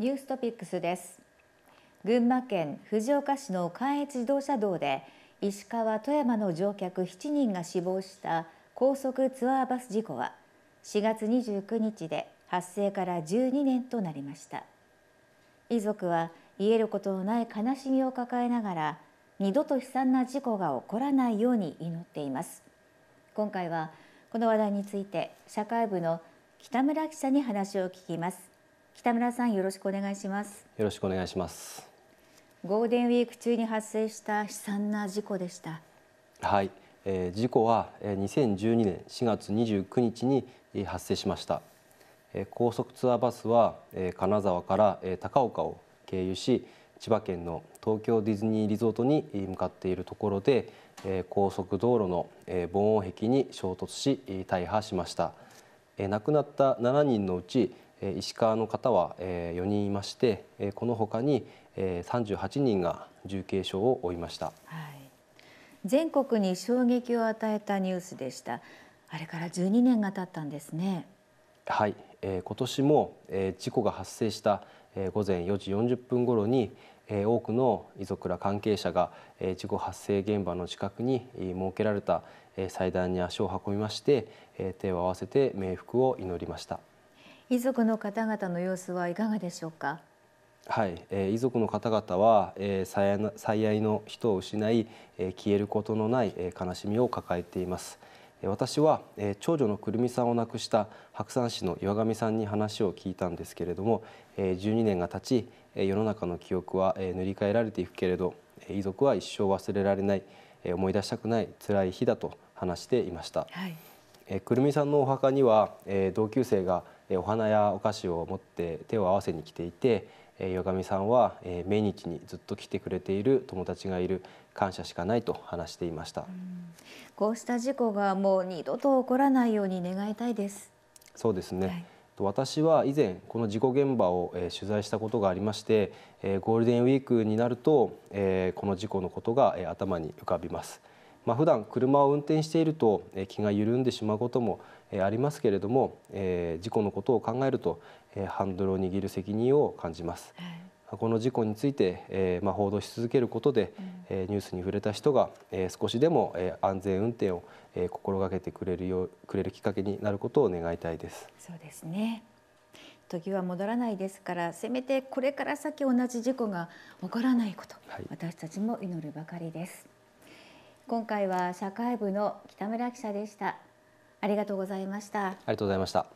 ニューストピックスです群馬県藤岡市の関越自動車道で石川富山の乗客7人が死亡した高速ツアーバス事故は4月29日で発生から12年となりました遺族は言えることのない悲しみを抱えながら二度と悲惨な事故が起こらないように祈っています今回はこの話題について社会部の北村記者に話を聞きます北村さんよろしくお願いしますよろしくお願いしますゴールデンウィーク中に発生した悲惨な事故でしたはい、えー、事故は2012年4月29日に発生しましたえ高速ツアーバスはえ金沢からえ高岡を経由し千葉県の東京ディズニーリゾートに向かっているところでえ高速道路のえ防音壁に衝突し大破しましたえ亡くなった7人のうち石川の方は4人いましてこのほかに38人が重軽傷を負いました、はい、全国に衝撃を与えたニュースでしたあれから12年が経ったんですねはい、え今年も、え事故が発生した、え午前4時40分ごろに、え多くの遺族ら関係者が、え事故発生現場の近くに、え設けられた、え祭壇に足を運びまして、え手を合わせて冥福を祈りました遺族の方々の様子はいかがでしょうか。はい、えー、遺族の方々は、えー、最愛の最愛の人を失い、えー、消えることのない、えー、悲しみを抱えています。私は、えー、長女のくるみさんを亡くした白山市の岩上さんに話を聞いたんですけれども、えー、12年が経ち、えー、世の中の記憶は、えー、塗り替えられていくけれどえ遺族は一生忘れられない、えー、思い出したくない辛い日だと話していました、はい、えー、くるみさんのお墓には、えー、同級生が「お花やお菓子を持って手を合わせに来ていて岩上さんは命日にずっと来てくれている友達がいる感謝しかないと話していました、うこうした事故がもう二度と起こらないように願いたいですそうですね、はい、私は以前この事故現場を取材したことがありましてゴールデンウィークになるとこの事故のことが頭に浮かびますまあ、普段車を運転していると気が緩んでしまうこともありますけれども、えー、事故のことを考えると、えハンドルを握る責任を感じます。はい、この事故について、えー、まあ、報道し続けることで、うん、ニュースに触れた人が、え少しでも、え安全運転を、え心がけてくれるようくれるきっかけになることを願いたいです。そうですね。時は戻らないですからせめてこれから先同じ事故が起こらないこと、はい、私たちも祈るばかりです。今回は社会部の北村記者でしたありがとうございましたありがとうございました